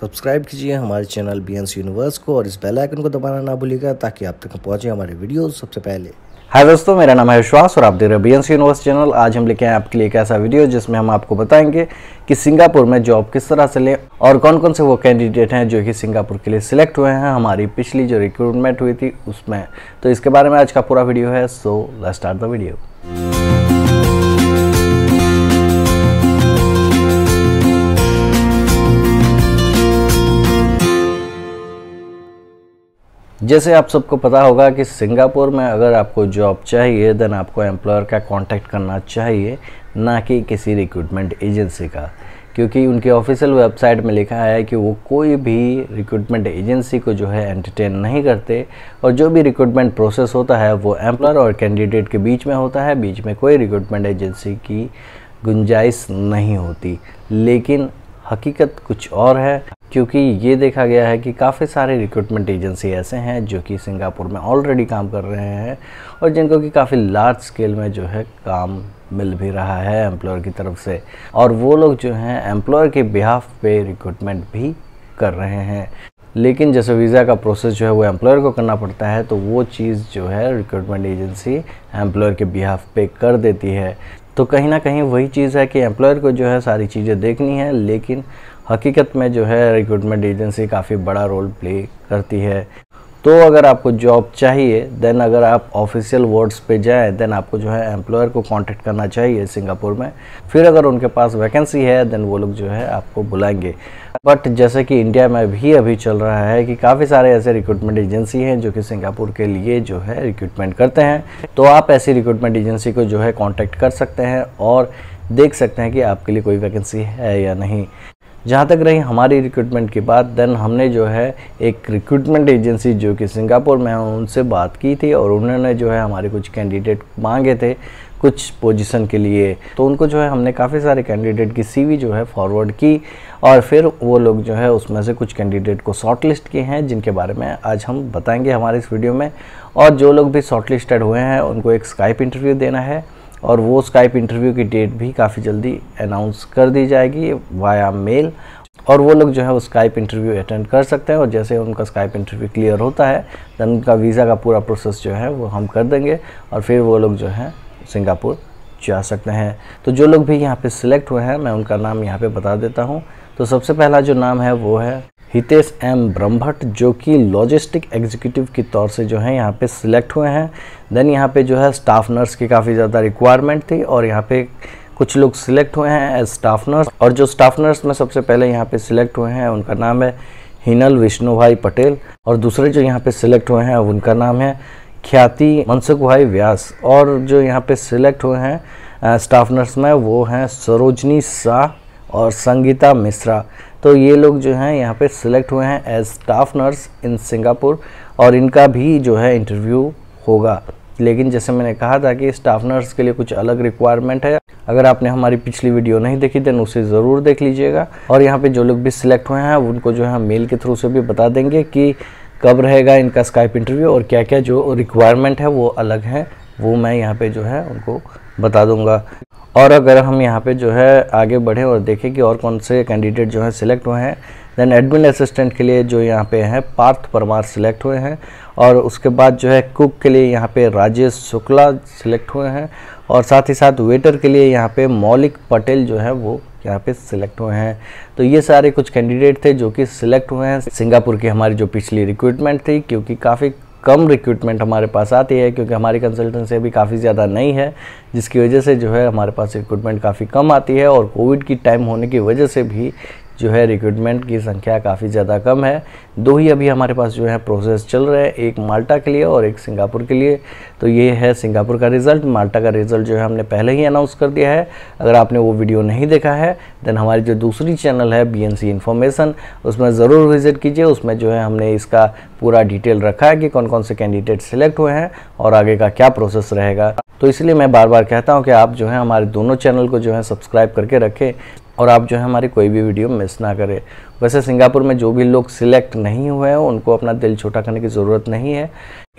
subscribe कीजिए हमारे channel B universe को और इस बेल आइकन को दबाना ना भूलिएगा ताकि आप तक पहुंचे हमारे वीडियो सबसे पहले हाय दोस्तों मेरा नाम है विश्वास और आप देख रहे हैं बी यूनिवर्स चैनल आज हम लेके आए आपके लिए एक ऐसा वीडियो जिसमें हम आपको बताएंगे कि सिंगापुर में जॉब किस तरह से लें और कौन कौन से वो कैंडिडेट हैं जो कि सिंगापुर के लिए सिलेक्ट हुए हैं हमारी पिछली जो रिक्रूटमेंट हुई थी उसमें तो इसके बारे में आज का पूरा वीडियो है so let start the video जैसे आप सबको पता होगा कि सिंगापुर में अगर आपको जॉब चाहिए देन आपको एम्प्लॉयर का कांटेक्ट करना चाहिए ना कि किसी रिक्रूटमेंट एजेंसी का क्योंकि उनकी ऑफिशियल वेबसाइट में लिखा है कि वो कोई भी रिक्रूटमेंट एजेंसी को जो है एंटरटेन नहीं करते और जो भी रिक्रूटमेंट प्रोसेस होता है वो एम्प्लॉयर और कैंडिडेट के बीच में होता है बीच में कोई रिक्रूटमेंट एजेंसी की गुंजाइश नहीं होती लेकिन हकीकत कुछ और है क्योंकि ये देखा गया है कि काफ़ी सारे रिक्रूटमेंट एजेंसी ऐसे हैं जो कि सिंगापुर में ऑलरेडी काम कर रहे हैं और जिनको कि काफ़ी लार्ज स्केल में जो है काम मिल भी रहा है एम्प्लॉयर की तरफ से और वो लोग जो हैं एम्प्लॉयर के बिहाफ पे रिक्रूटमेंट भी कर रहे हैं लेकिन जैसे वीज़ा का प्रोसेस जो है वो एम्प्लॉयर को करना पड़ता है तो वो चीज़ जो है रिक्रूटमेंट एजेंसी एम्प्लॉयर के बिहाफ पे कर देती है तो कहीं ना कहीं वही चीज़ है कि एम्प्लॉयर को जो है सारी चीज़ें देखनी है लेकिन हकीकत में जो है रिक्रूटमेंट एजेंसी काफ़ी बड़ा रोल प्ले करती है तो अगर आपको जॉब चाहिए देन अगर आप ऑफिशियल वर्ड्स पे जाएँ देन आपको जो है एम्प्लॉयर को कांटेक्ट करना चाहिए सिंगापुर में फिर अगर उनके पास वैकेंसी है देन वो लोग जो है आपको बुलाएंगे बट जैसे कि इंडिया में भी अभी चल रहा है कि काफ़ी सारे ऐसे रिक्रूटमेंट एजेंसी हैं जो कि सिंगापुर के लिए जो है रिक्रूटमेंट करते हैं तो आप ऐसी रिक्रूटमेंट एजेंसी को जो है कॉन्टैक्ट कर सकते हैं और देख सकते हैं कि आपके लिए कोई वैकेंसी है या नहीं जहाँ तक रही हमारी रिक्रूटमेंट की बात देन हमने जो है एक रिक्रूटमेंट एजेंसी जो कि सिंगापुर में है उनसे बात की थी और उन्होंने जो है हमारे कुछ कैंडिडेट मांगे थे कुछ पोजीशन के लिए तो उनको जो है हमने काफ़ी सारे कैंडिडेट की सीवी जो है फॉरवर्ड की और फिर वो लोग जो है उसमें से कुछ कैंडिडेट को शॉर्टलिस्ट किए हैं जिनके बारे में आज हम बताएंगे हमारे इस वीडियो में और जो लोग भी शॉर्टलिस्टेड हुए हैं उनको एक स्काइप इंटरव्यू देना है और वो स्काइप इंटरव्यू की डेट भी काफ़ी जल्दी अनाउंस कर दी जाएगी वाया मेल और वो लोग जो है वो स्काइप इंटरव्यू अटेंड कर सकते हैं और जैसे उनका स्काइप इंटरव्यू क्लियर होता है दैन उनका वीज़ा का पूरा प्रोसेस जो है वो हम कर देंगे और फिर वो लोग जो है सिंगापुर जा सकते हैं तो जो लोग भी यहाँ पे सिलेक्ट हुए हैं मैं उनका नाम यहाँ पे बता देता हूँ तो सबसे पहला जो नाम है वो है हितेश एम ब्रह्मभट जो कि लॉजिस्टिक एग्जीक्यूटिव के तौर से जो है यहाँ पे सिलेक्ट हुए हैं देन यहाँ पे जो है स्टाफ नर्स की काफ़ी ज़्यादा रिक्वायरमेंट थी और यहाँ पे कुछ लोग सिलेक्ट हुए हैं एज स्टाफ नर्स और जो स्टाफ नर्स में सबसे पहले यहाँ पे सिलेक्ट हुए हैं उनका नाम है हिनल विष्णु भाई पटेल और दूसरे जो यहाँ पे सिलेक्ट हुए हैं उनका नाम है ख्याति मनसुख भाई व्यास और जो यहाँ पे सिलेक्ट हुए हैं स्टाफ नर्स में वो हैं सरोजनी शाह और संगीता मिश्रा तो ये लोग जो हैं यहाँ पे सिलेक्ट हुए हैं as staff nurse in Singapore और इनका भी जो है इंटरव्यू होगा लेकिन जैसे मैंने कहा था कि स्टाफ नर्स के लिए कुछ अलग रिक्वायरमेंट है अगर आपने हमारी पिछली वीडियो नहीं देखी देन उसे ज़रूर देख लीजिएगा और यहाँ पे जो लोग भी सिलेक्ट हुए हैं उनको जो है मेल के थ्रू से भी बता देंगे कि कब रहेगा इनका स्काइप इंटरव्यू और क्या क्या जो रिक्वायरमेंट है वो अलग है वो मैं यहाँ पर जो है उनको बता दूंगा और अगर हम यहाँ पे जो है आगे बढ़े और देखें कि और कौन से कैंडिडेट जो है सिलेक्ट हुए हैं देन एडमिन असिस्टेंट के लिए जो यहाँ पे हैं पार्थ परमार सिलेक्ट हुए हैं और उसके बाद जो है कुक के लिए यहाँ पे राजेश शुक्ला सिलेक्ट हुए हैं और साथ ही साथ वेटर के लिए यहाँ पे मौलिक पटेल जो है वो यहाँ पे सिलेक्ट हुए हैं तो ये सारे कुछ कैंडिडेट थे जो कि सिलेक्ट हुए हैं सिंगापुर की हमारी जो पिछली रिक्रूटमेंट थी क्योंकि काफ़ी कम रिक्रूटमेंट हमारे पास आती है क्योंकि हमारी कंसल्टेंसी अभी काफ़ी ज़्यादा नहीं है जिसकी वजह से जो है हमारे पास रिक्रूटमेंट काफ़ी कम आती है और कोविड की टाइम होने की वजह से भी जो है रिक्रूटमेंट की संख्या काफ़ी ज़्यादा कम है दो ही अभी हमारे पास जो है प्रोसेस चल रहे हैं एक माल्टा के लिए और एक सिंगापुर के लिए तो ये है सिंगापुर का रिज़ल्ट माल्टा का रिज़ल्ट जो है हमने पहले ही अनाउंस कर दिया है अगर आपने वो वीडियो नहीं देखा है देन हमारी जो दूसरी चैनल है बी एन इन्फॉर्मेशन उसमें ज़रूर विजिट कीजिए उसमें जो है हमने इसका पूरा डिटेल रखा है कि कौन कौन से कैंडिडेट सेलेक्ट हुए हैं और आगे का क्या प्रोसेस रहेगा तो इसलिए मैं बार बार कहता हूँ कि आप जो है हमारे दोनों चैनल को जो है सब्सक्राइब करके रखें और आप जो है हमारी कोई भी वीडियो मिस ना करें वैसे सिंगापुर में जो भी लोग सिलेक्ट नहीं हुए हैं उनको अपना दिल छोटा करने की ज़रूरत नहीं है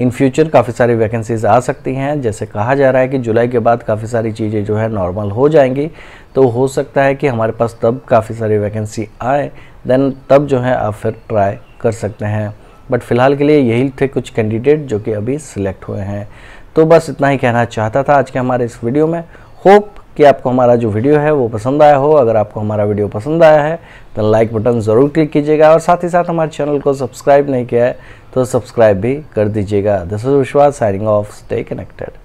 इन फ्यूचर काफ़ी सारी वैकेंसीज़ आ सकती हैं जैसे कहा जा रहा है कि जुलाई के बाद काफ़ी सारी चीज़ें जो है नॉर्मल हो जाएंगी तो हो सकता है कि हमारे पास तब काफ़ी सारी वैकेंसी आए देन तब जो है आप फिर ट्राई कर सकते हैं बट फ़िलहाल के लिए यही थे कुछ कैंडिडेट जो कि अभी सिलेक्ट हुए हैं तो बस इतना ही कहना चाहता था आज के हमारे इस वीडियो में होप कि आपको हमारा जो वीडियो है वो पसंद आया हो अगर आपको हमारा वीडियो पसंद आया है तो लाइक बटन ज़रूर क्लिक कीजिएगा और साथ ही साथ हमारे चैनल को सब्सक्राइब नहीं किया है तो सब्सक्राइब भी कर दीजिएगा this is Vishwas signing off stay connected